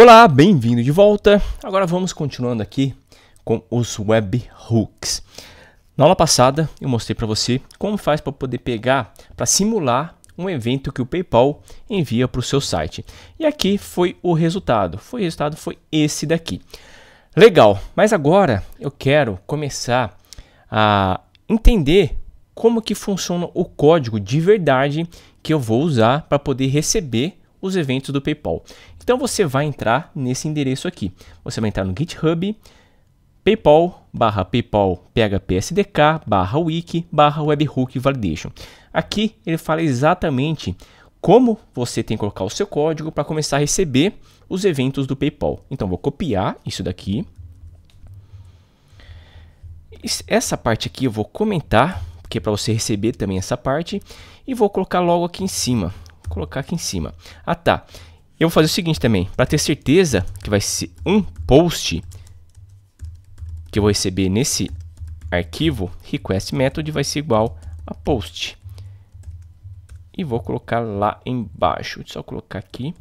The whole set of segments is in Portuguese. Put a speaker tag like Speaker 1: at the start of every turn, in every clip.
Speaker 1: Olá, bem-vindo de volta. Agora vamos continuando aqui com os webhooks. Na aula passada eu mostrei para você como faz para poder pegar, para simular um evento que o PayPal envia para o seu site. E aqui foi o resultado. Foi o resultado foi esse daqui. Legal. Mas agora eu quero começar a entender como que funciona o código de verdade que eu vou usar para poder receber os eventos do PayPal. Então você vai entrar nesse endereço aqui. Você vai entrar no GitHub, paypal, barra paypal, phpsdk, barra wiki, barra webhook validation. Aqui ele fala exatamente como você tem que colocar o seu código para começar a receber os eventos do PayPal. Então vou copiar isso daqui. Essa parte aqui eu vou comentar, porque é para você receber também essa parte, e vou colocar logo aqui em cima. Vou colocar aqui em cima. Ah tá eu vou fazer o seguinte também, para ter certeza que vai ser um post que eu vou receber nesse arquivo, request method vai ser igual a post. E vou colocar lá embaixo, só colocar aqui.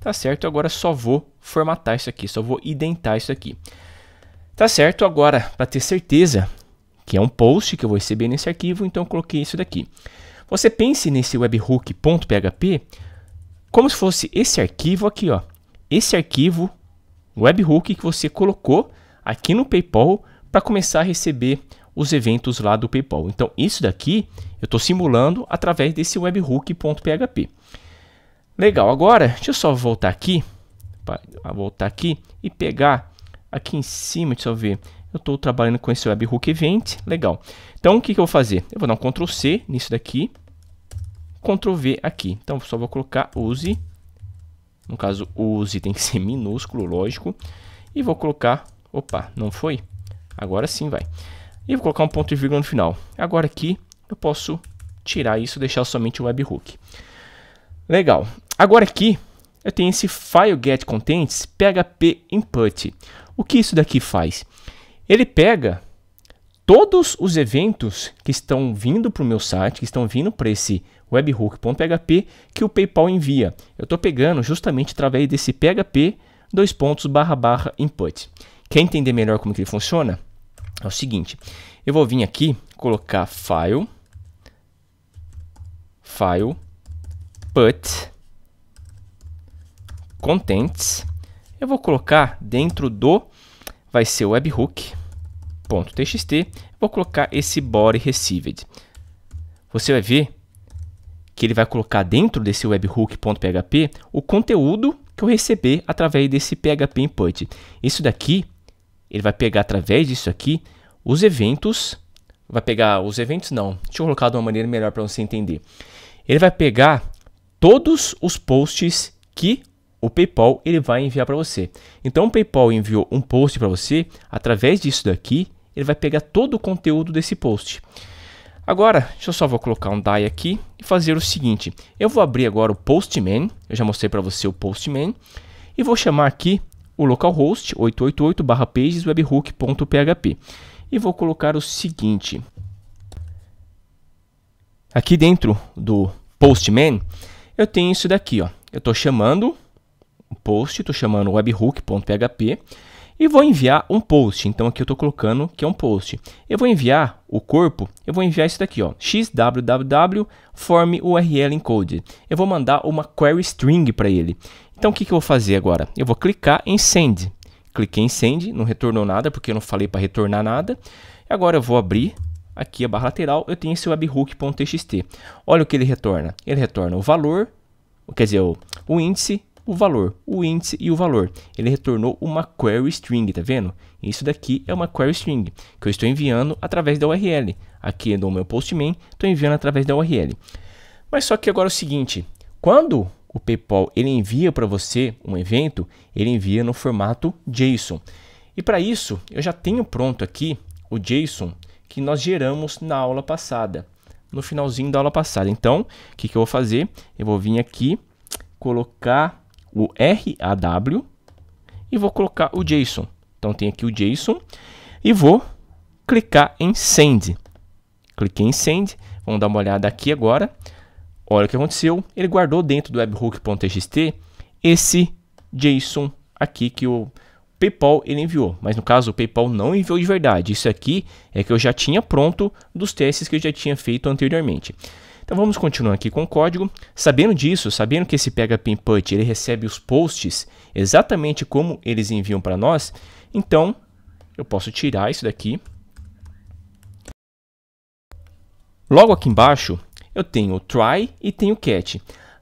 Speaker 1: Tá certo, agora só vou formatar isso aqui, só vou identar isso aqui. Tá certo, agora para ter certeza que é um post que eu vou receber nesse arquivo, então eu coloquei isso daqui. Você pense nesse webhook.php como se fosse esse arquivo aqui, ó. Esse arquivo webhook que você colocou aqui no PayPal para começar a receber os eventos lá do PayPal. Então, isso daqui eu estou simulando através desse webhook.php. Legal, agora deixa eu só voltar aqui, voltar aqui e pegar aqui em cima, deixa eu ver. Eu estou trabalhando com esse webhook event, legal. Então, o que, que eu vou fazer? Eu vou dar um Ctrl C nisso daqui, Ctrl V aqui. Então só vou colocar use. No caso, use tem que ser minúsculo, lógico. E vou colocar. Opa, não foi? Agora sim vai. E vou colocar um ponto e vírgula no final. Agora aqui eu posso tirar isso deixar somente o webhook. Legal. Agora aqui eu tenho esse file get contents php input. O que isso daqui faz? Ele pega todos os eventos que estão vindo para o meu site, que estão vindo para esse webhook.php que o PayPal envia. Eu estou pegando justamente através desse PHP dois pontos barra barra input. Quer entender melhor como que ele funciona? É o seguinte, eu vou vir aqui, colocar file, file, put, contents, eu vou colocar dentro do, vai ser webhook.txt, vou colocar esse body received. Você vai ver que ele vai colocar dentro desse webhook.php o conteúdo que eu receber através desse PHP input. Isso daqui, ele vai pegar através disso aqui os eventos, vai pegar os eventos não, deixa eu colocar de uma maneira melhor para você entender. Ele vai pegar todos os posts que o PayPal ele vai enviar para você. Então o PayPal enviou um post para você, através disso daqui, ele vai pegar todo o conteúdo desse post. Agora, eu só vou colocar um die aqui e fazer o seguinte. Eu vou abrir agora o Postman, eu já mostrei para você o Postman, e vou chamar aqui o localhost 888/pageswebhook.php. E vou colocar o seguinte. Aqui dentro do Postman, eu tenho isso daqui, ó. Eu estou chamando o post, estou chamando webhook.php e vou enviar um post. Então aqui eu estou colocando que é um post. Eu vou enviar o corpo, eu vou enviar isso daqui, ó, xwww form URL encoded. Eu vou mandar uma query string para ele. Então o que, que eu vou fazer agora? Eu vou clicar em send. Cliquei em send, não retornou nada porque eu não falei para retornar nada. Agora eu vou abrir aqui a barra lateral, eu tenho esse webhook.txt. Olha o que ele retorna. Ele retorna o valor, quer dizer, o, o índice o valor, o índice e o valor. Ele retornou uma query string, tá vendo? Isso daqui é uma query string que eu estou enviando através da URL. Aqui no é meu Postman, estou enviando através da URL. Mas só que agora é o seguinte, quando o PayPal ele envia para você um evento, ele envia no formato JSON. E para isso, eu já tenho pronto aqui o JSON que nós geramos na aula passada, no finalzinho da aula passada. Então, o que, que eu vou fazer? Eu vou vir aqui, colocar o RAW e vou colocar o JSON. Então tem aqui o JSON e vou clicar em Send. Cliquei em Send, vamos dar uma olhada aqui agora. Olha o que aconteceu, ele guardou dentro do webhook.txt esse JSON aqui que o PayPal ele enviou, mas no caso o PayPal não enviou de verdade. Isso aqui é que eu já tinha pronto dos testes que eu já tinha feito anteriormente. Então vamos continuar aqui com o código. Sabendo disso, sabendo que esse PHP input ele recebe os posts exatamente como eles enviam para nós, então eu posso tirar isso daqui. Logo aqui embaixo, eu tenho o try e tenho o catch.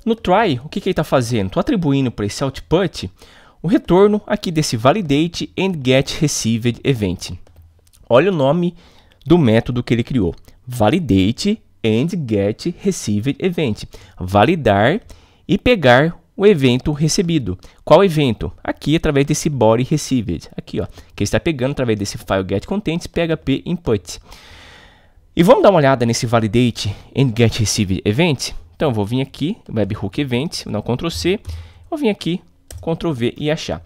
Speaker 1: No try, o que, que ele está fazendo? Estou atribuindo para esse output o retorno aqui desse validate and get received event. Olha o nome do método que ele criou, validate and get received event. Validar e pegar o evento recebido. Qual evento? Aqui através desse body received, aqui ó, que está pegando através desse file get contents PHP input. E vamos dar uma olhada nesse validate and get received event. Então eu vou vir aqui, webhook event, não Ctrl C, vou vir aqui Ctrl V e achar.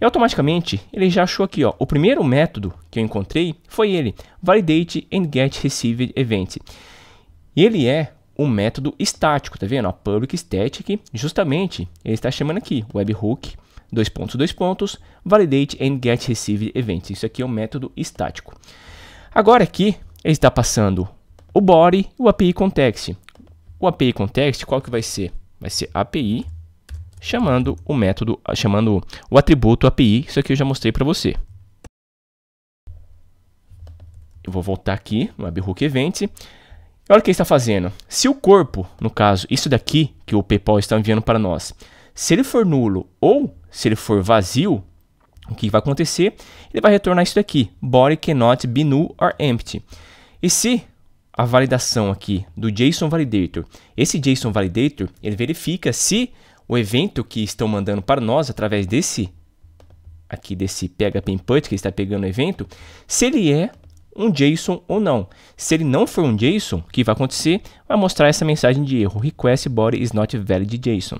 Speaker 1: E automaticamente ele já achou aqui, ó, o primeiro método que eu encontrei foi ele, validate and get received event. E ele é um método estático, tá vendo? A public static, justamente, ele está chamando aqui webhook, dois pontos, dois pontos, validate and get received events. Isso aqui é um método estático. Agora aqui, ele está passando o body e o API context. O API context, qual que vai ser? Vai ser API chamando o método, chamando o atributo API. Isso aqui eu já mostrei para você. Eu vou voltar aqui no webhook Olha o que ele está fazendo. Se o corpo, no caso, isso daqui que o PayPal está enviando para nós, se ele for nulo ou se ele for vazio, o que vai acontecer? Ele vai retornar isso daqui: body cannot be null or empty. E se a validação aqui do JSON validator, esse JSON validator, ele verifica se o evento que estão mandando para nós através desse aqui desse PHP input que está pegando o evento, se ele é um JSON ou não. Se ele não for um JSON, o que vai acontecer? Vai mostrar essa mensagem de erro, request body is not valid JSON.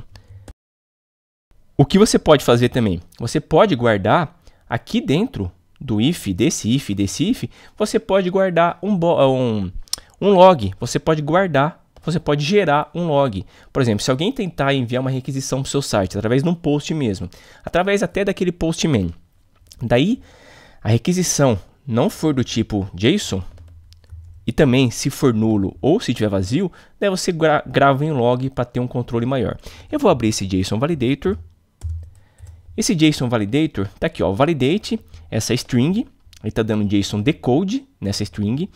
Speaker 1: O que você pode fazer também? Você pode guardar aqui dentro do if, desse if, desse if, você pode guardar um, ah, um, um log, você pode guardar você pode gerar um log. Por exemplo, se alguém tentar enviar uma requisição para o seu site, através de um post mesmo, através até daquele postman. Daí, a requisição não for do tipo JSON, e também, se for nulo ou se tiver vazio, daí você gra grava em log para ter um controle maior. Eu vou abrir esse JSON Validator. Esse JSON Validator está aqui, ó, validate essa string. Ele está dando JSON decode nessa string.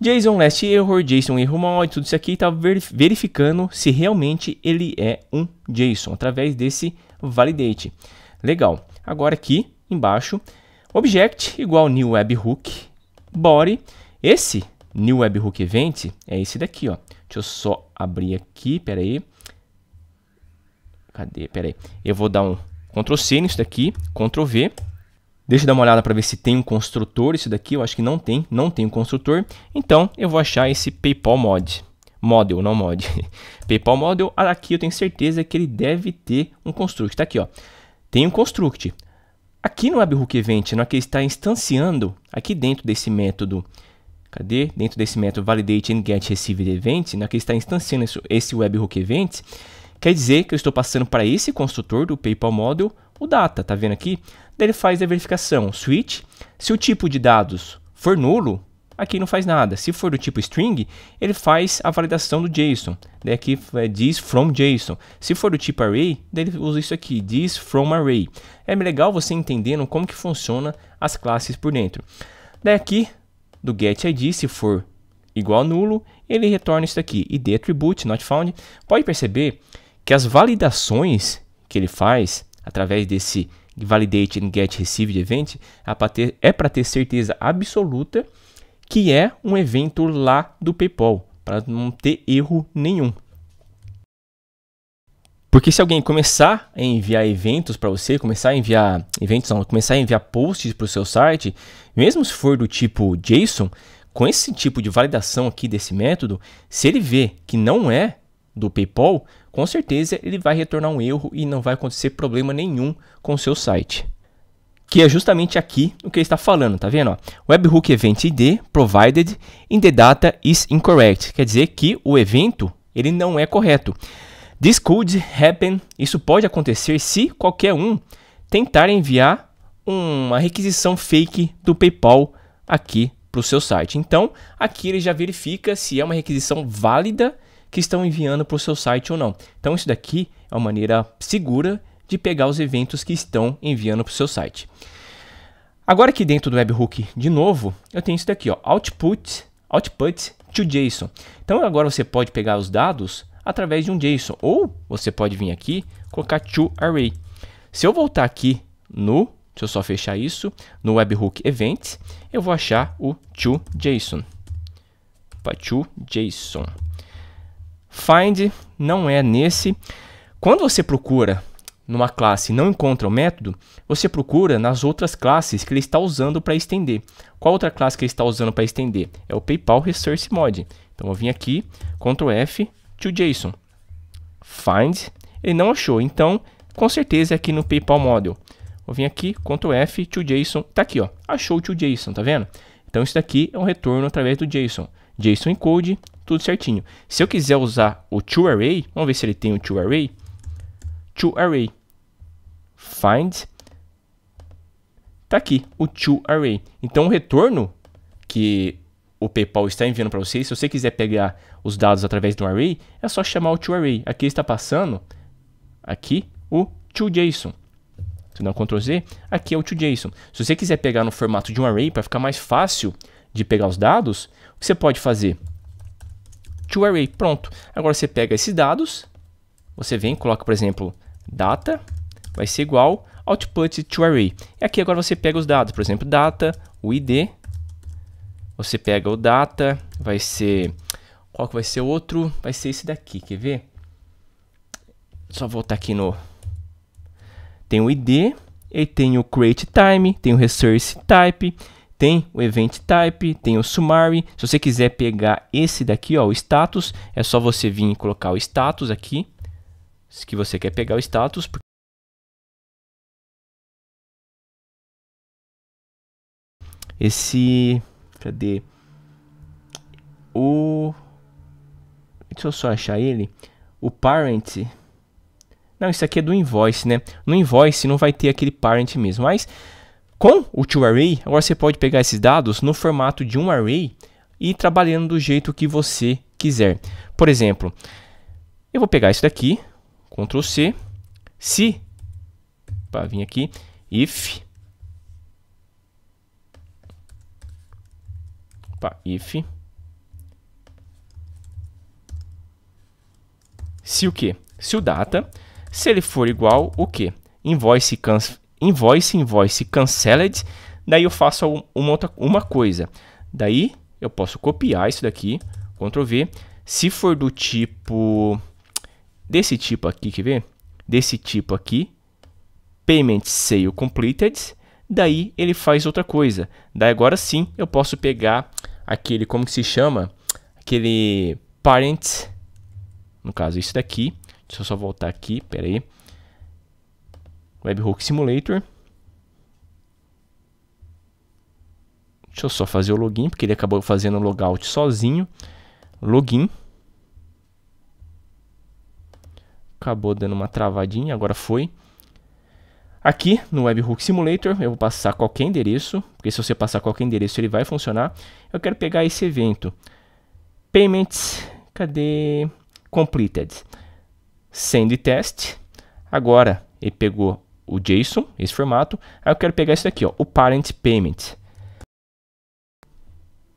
Speaker 1: JSON last error, JSON erro mode, tudo isso aqui está verificando se realmente ele é um JSON através desse validate. Legal. Agora aqui embaixo Object igual new webhook body. Esse new webhook event é esse daqui, ó. Deixa eu só abrir aqui, peraí. Cadê? Peraí. Eu vou dar um Ctrl C nisso daqui, Ctrl V. Deixa eu dar uma olhada para ver se tem um construtor isso daqui. Eu acho que não tem, não tem um construtor. Então, eu vou achar esse PayPal mod. Model, não mod. PayPal model, aqui eu tenho certeza que ele deve ter um construct. Tá aqui, ó. Tem um construct. Aqui no WebhookEvent, Event, na que está instanciando, aqui dentro desse método, cadê? Dentro desse método validate and get received event, na que está instanciando esse webhook event, quer dizer que eu estou passando para esse construtor do PayPal model o data, tá vendo aqui? Daí ele faz a verificação, switch. Se o tipo de dados for nulo, aqui não faz nada. Se for do tipo string, ele faz a validação do JSON. Daí aqui é diz from JSON. Se for do tipo array, ele usa isso aqui, diz from array. É legal você entendendo como que funciona as classes por dentro. Daí aqui, do ID, se for igual a nulo, ele retorna isso aqui, id attribute not found. Pode perceber que as validações que ele faz através desse validate and get receive de event é para ter, é ter certeza absoluta que é um evento lá do PayPal, para não ter erro nenhum. Porque se alguém começar a enviar eventos para você, começar a enviar eventos, não, começar a enviar posts para o seu site, mesmo se for do tipo JSON, com esse tipo de validação aqui desse método, se ele vê que não é do PayPal, com certeza ele vai retornar um erro e não vai acontecer problema nenhum com o seu site que é justamente aqui o que ele está falando, tá vendo? Webhook event ID provided in the data is incorrect, quer dizer que o evento ele não é correto. This could happen, isso pode acontecer se qualquer um tentar enviar uma requisição fake do PayPal aqui para o seu site. Então, aqui ele já verifica se é uma requisição válida que estão enviando para o seu site ou não. Então, isso daqui é uma maneira segura de pegar os eventos que estão enviando para o seu site. Agora aqui dentro do webhook de novo, eu tenho isso daqui, ó, output, output to JSON. Então agora você pode pegar os dados através de um JSON ou você pode vir aqui colocar to array. Se eu voltar aqui no, se eu só fechar isso, no webhook events, eu vou achar o to JSON. Opa, to JSON. Find não é nesse. Quando você procura numa classe não encontra o método, você procura nas outras classes que ele está usando para estender. Qual outra classe que ele está usando para estender? É o PayPal Resource Mod. Então eu vim aqui, Ctrl F to JSON. Find, ele não achou, então com certeza é aqui no PayPal Model. Vou vir aqui, Ctrl F to JSON, tá aqui ó, achou o to JSON, tá vendo? Então isso daqui é um retorno através do JSON. JSON encode, tudo certinho. Se eu quiser usar o toArray, vamos ver se ele tem o toArray. ToArray, find, tá aqui o toArray. Então o retorno que o PayPal está enviando para você, se você quiser pegar os dados através do array, é só chamar o toArray. Aqui está passando aqui o toJSON. Se não Ctrl Z, aqui é o toJSON. Se você quiser pegar no formato de um array para ficar mais fácil de pegar os dados, você pode fazer? toArray, pronto. Agora você pega esses dados, você vem, coloca, por exemplo, data vai ser igual output to array. E aqui agora você pega os dados, por exemplo, data, o id, você pega o data, vai ser, qual que vai ser o outro? Vai ser esse daqui, quer ver? Só voltar aqui no, tem o id, e tem o create time, tem o resource type, tem o event type, tem o summary. Se você quiser pegar esse daqui, ó, o status, é só você vir e colocar o status aqui, se que você quer pegar o status, Esse. Cadê? O. Deixa eu só achar ele. O parent. Não, isso aqui é do invoice, né? No invoice não vai ter aquele parent mesmo. Mas com o array agora você pode pegar esses dados no formato de um array e trabalhando do jeito que você quiser. Por exemplo, eu vou pegar isso daqui, Ctrl C, se, para vir aqui, if Opa, if. Se o quê? Se o data, se ele for igual, o quê? Invoice, can, invoice, invoice cancelled. Daí eu faço uma, outra, uma coisa. Daí eu posso copiar isso daqui, Ctrl V. Se for do tipo... Desse tipo aqui, quer ver? Desse tipo aqui, Payment Sale Completed. Daí ele faz outra coisa. Daí agora sim eu posso pegar aquele, como que se chama? Aquele parent, no caso isso daqui. Deixa eu só voltar aqui, pera aí. Webhook Simulator. Deixa eu só fazer o login, porque ele acabou fazendo o logout sozinho. Login. Acabou dando uma travadinha, agora foi. Aqui no Webhook Simulator, eu vou passar qualquer endereço, porque se você passar qualquer endereço ele vai funcionar. Eu quero pegar esse evento. Payments, cadê? Completed. Send test. Agora ele pegou o JSON, esse formato. Aí eu quero pegar isso aqui, ó, o parent payment.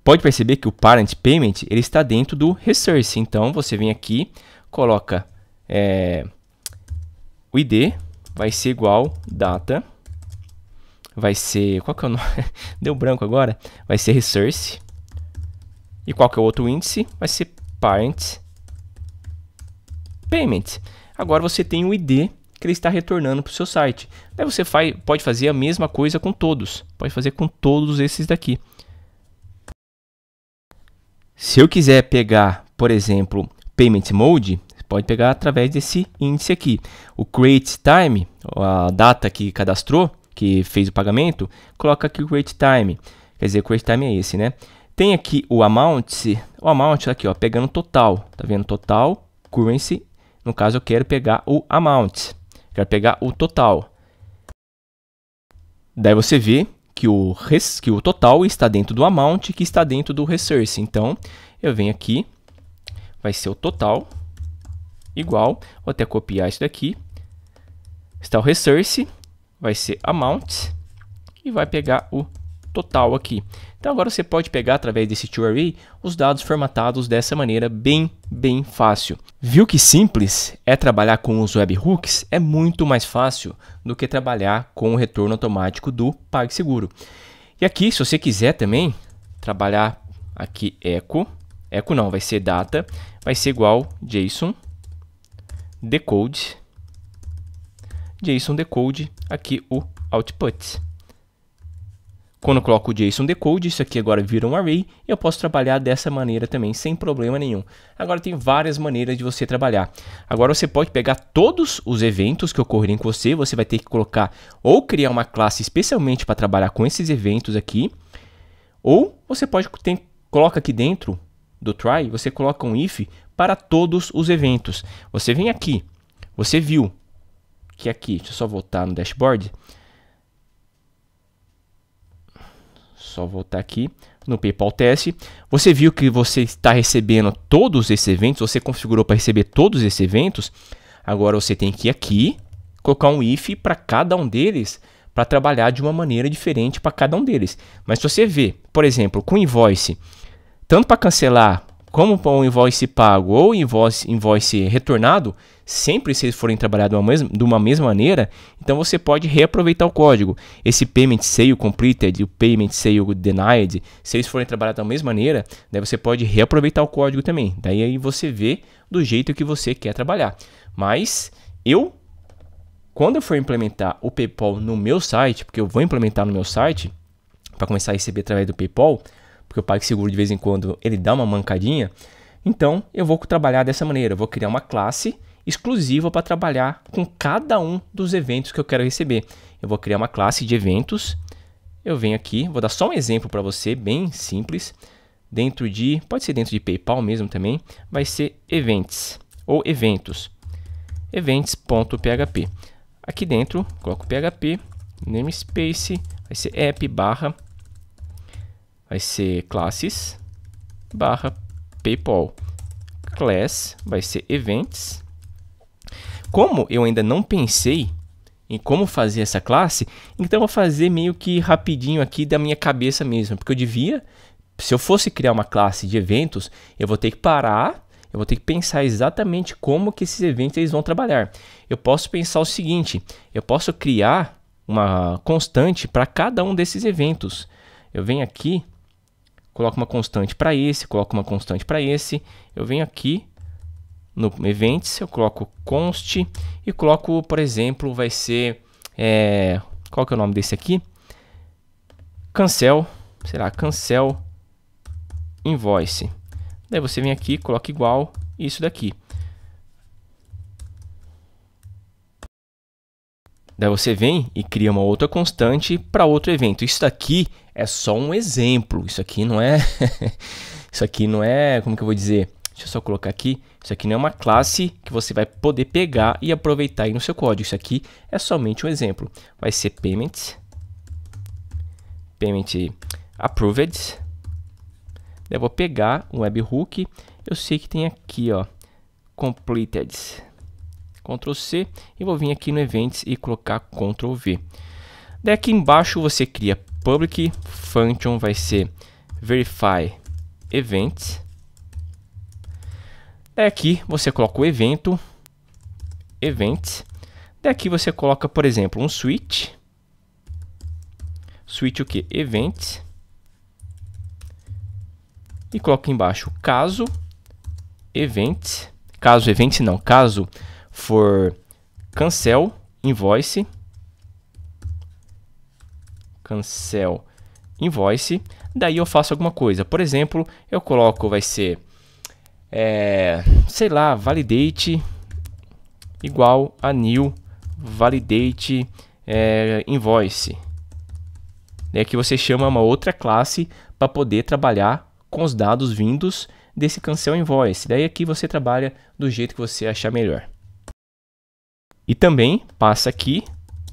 Speaker 1: Pode perceber que o parent payment ele está dentro do resource. Então você vem aqui, coloca é, o ID vai ser igual data, vai ser, qual que é o nome? Deu branco agora. Vai ser resource. E qual que é o outro índice? Vai ser parent payment. Agora você tem o ID que ele está retornando para o seu site. Daí você faz, pode fazer a mesma coisa com todos. Pode fazer com todos esses daqui. Se eu quiser pegar, por exemplo, payment mode, pode pegar através desse índice aqui. O create time, a data que cadastrou, que fez o pagamento, coloca aqui o create time. Quer dizer, o create time é esse, né? Tem aqui o amount, o amount tá aqui, ó, pegando total, tá vendo? Total, currency, no caso eu quero pegar o amount, quero pegar o total. Daí você vê que o, res, que o total está dentro do amount que está dentro do resource. Então, eu venho aqui, vai ser o total, igual, vou até copiar isso daqui, está o resource, vai ser amount, e vai pegar o total aqui. Então agora você pode pegar através desse array os dados formatados dessa maneira bem, bem fácil. Viu que simples é trabalhar com os webhooks? É muito mais fácil do que trabalhar com o retorno automático do PagSeguro. E aqui, se você quiser também trabalhar aqui echo, echo não, vai ser data, vai ser igual JSON decode, JSON decode, aqui o output. Quando eu coloco o JSON decode, isso aqui agora vira um array e eu posso trabalhar dessa maneira também, sem problema nenhum. Agora tem várias maneiras de você trabalhar. Agora você pode pegar todos os eventos que ocorrerem com você, você vai ter que colocar ou criar uma classe especialmente para trabalhar com esses eventos aqui, ou você pode ter, coloca aqui dentro do try, você coloca um if para todos os eventos. Você vem aqui, você viu que aqui, deixa eu só voltar no dashboard. Só voltar aqui no PayPal TS. Você viu que você está recebendo todos esses eventos, você configurou para receber todos esses eventos. Agora você tem que ir aqui, colocar um if para cada um deles, para trabalhar de uma maneira diferente para cada um deles. Mas se você vê, por exemplo, com invoice, tanto para cancelar como um invoice pago ou invoice, invoice retornado, sempre se eles forem trabalhados de uma mesma maneira, então você pode reaproveitar o código. Esse payment sale completed, o payment sale denied, se eles forem trabalhados da mesma maneira, daí você pode reaproveitar o código também. Daí aí você vê do jeito que você quer trabalhar. Mas eu quando eu for implementar o PayPal no meu site, porque eu vou implementar no meu site para começar a receber através do PayPal, porque o PagSeguro de vez em quando ele dá uma mancadinha. Então eu vou trabalhar dessa maneira, eu vou criar uma classe exclusiva para trabalhar com cada um dos eventos que eu quero receber. Eu vou criar uma classe de eventos. Eu venho aqui, vou dar só um exemplo para você, bem simples. Dentro de, pode ser dentro de PayPal mesmo também, vai ser events ou eventos. events.php. Aqui dentro, coloco PHP, namespace, vai ser app barra vai ser classes barra PayPal. Class vai ser events. Como eu ainda não pensei em como fazer essa classe, então vou fazer meio que rapidinho aqui da minha cabeça mesmo, porque eu devia, se eu fosse criar uma classe de eventos, eu vou ter que parar, eu vou ter que pensar exatamente como que esses eventos eles vão trabalhar. Eu posso pensar o seguinte, eu posso criar uma constante para cada um desses eventos. Eu venho aqui coloco uma constante para esse, coloco uma constante para esse. Eu venho aqui no events, eu coloco const e coloco, por exemplo, vai ser é, qual que é o nome desse aqui? Cancel, será cancel invoice. Daí você vem aqui, coloca igual isso daqui. Daí você vem e cria uma outra constante para outro evento. Isso daqui é só um exemplo. Isso aqui não é. isso aqui não é. Como que eu vou dizer? Deixa eu só colocar aqui. Isso aqui não é uma classe que você vai poder pegar e aproveitar aí no seu código. Isso aqui é somente um exemplo. Vai ser payment. Payment approved. Eu vou pegar um webhook. Eu sei que tem aqui, ó. Completed. Ctrl C. E vou vir aqui no events e colocar Ctrl V. Daqui embaixo você cria public function vai ser verify events. Daqui você coloca o evento, events. Daqui você coloca, por exemplo, um switch. Switch o que? Events. E coloca embaixo caso events. Caso events não, caso for cancel invoice cancel invoice. Daí eu faço alguma coisa. Por exemplo, eu coloco, vai ser, é, sei lá, validate igual a new validate é, invoice. É que você chama uma outra classe para poder trabalhar com os dados vindos desse cancel invoice. Daí aqui você trabalha do jeito que você achar melhor. E também passa aqui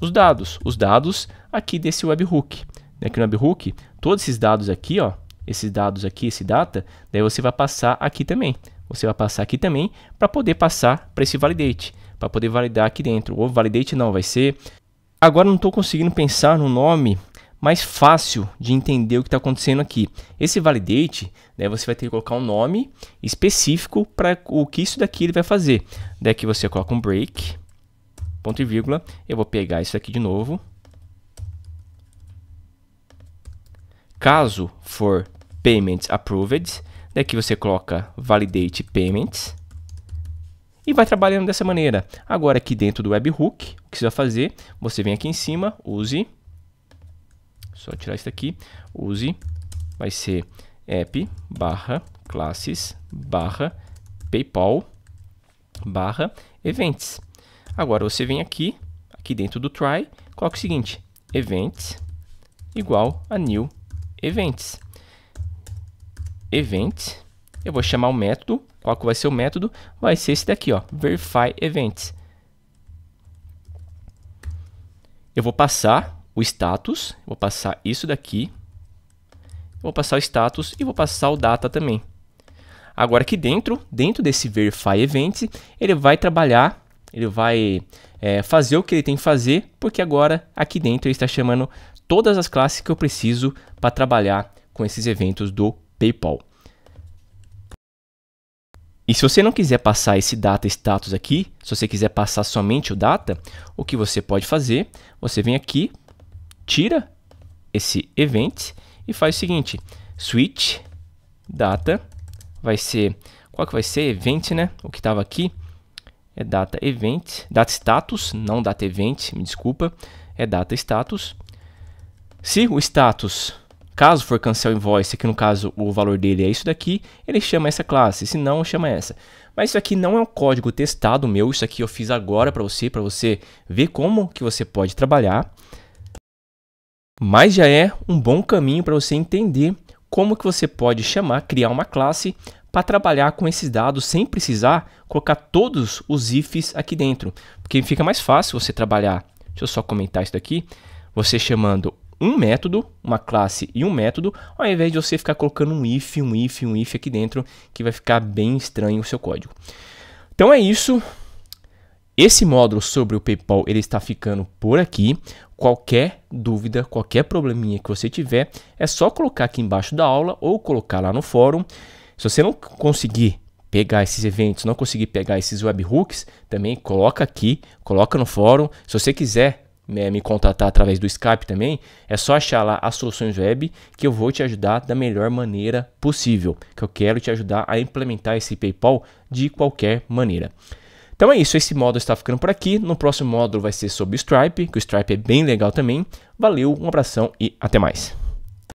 Speaker 1: os dados, os dados aqui desse webhook. Né? Aqui no webhook, todos esses dados aqui, ó, esses dados aqui, esse data, daí você vai passar aqui também. Você vai passar aqui também para poder passar para esse validate, para poder validar aqui dentro. o validate não, vai ser... Agora não estou conseguindo pensar no nome mais fácil de entender o que está acontecendo aqui. Esse validate, né, você vai ter que colocar um nome específico para o que isso daqui ele vai fazer. Daqui você coloca um break, ponto e vírgula. Eu vou pegar isso aqui de novo. Caso for payments approved, daqui né, você coloca validate payments e vai trabalhando dessa maneira. Agora aqui dentro do webhook, o que você vai fazer? Você vem aqui em cima, use, só tirar isso daqui, use, vai ser app barra classes barra paypal barra events. Agora você vem aqui, aqui dentro do try, coloca o seguinte, events igual a new events. Events, eu vou chamar o método, qual que vai ser o método? Vai ser esse daqui, ó, verify events. Eu vou passar o status, vou passar isso daqui, vou passar o status e vou passar o data também. Agora aqui dentro, dentro desse verify events, ele vai trabalhar ele vai é, fazer o que ele tem que fazer, porque agora aqui dentro ele está chamando todas as classes que eu preciso para trabalhar com esses eventos do PayPal. E se você não quiser passar esse data status aqui, se você quiser passar somente o data, o que você pode fazer, você vem aqui, tira esse event e faz o seguinte, switch data vai ser, qual que vai ser? Event, né? O que estava aqui é data event, data status, não data event, me desculpa, é data status. Se o status, caso for cancel invoice, que no caso o valor dele é isso daqui, ele chama essa classe, se não, chama essa. Mas isso aqui não é um código testado meu, isso aqui eu fiz agora para você, para você ver como que você pode trabalhar. Mas já é um bom caminho para você entender como que você pode chamar, criar uma classe para trabalhar com esses dados sem precisar colocar todos os ifs aqui dentro, porque fica mais fácil você trabalhar. Deixa eu só comentar isso daqui. Você chamando um método, uma classe e um método, ao invés de você ficar colocando um if, um if, um if aqui dentro, que vai ficar bem estranho o seu código. Então é isso. Esse módulo sobre o PayPal ele está ficando por aqui. Qualquer dúvida, qualquer probleminha que você tiver, é só colocar aqui embaixo da aula ou colocar lá no fórum. Se você não conseguir pegar esses eventos, não conseguir pegar esses webhooks, também coloca aqui, coloca no fórum. Se você quiser né, me contatar através do Skype também, é só achar lá as soluções web que eu vou te ajudar da melhor maneira possível, que eu quero te ajudar a implementar esse PayPal de qualquer maneira. Então é isso, esse módulo está ficando por aqui. No próximo módulo vai ser sobre o Stripe, que o Stripe é bem legal também. Valeu, um abração e até mais.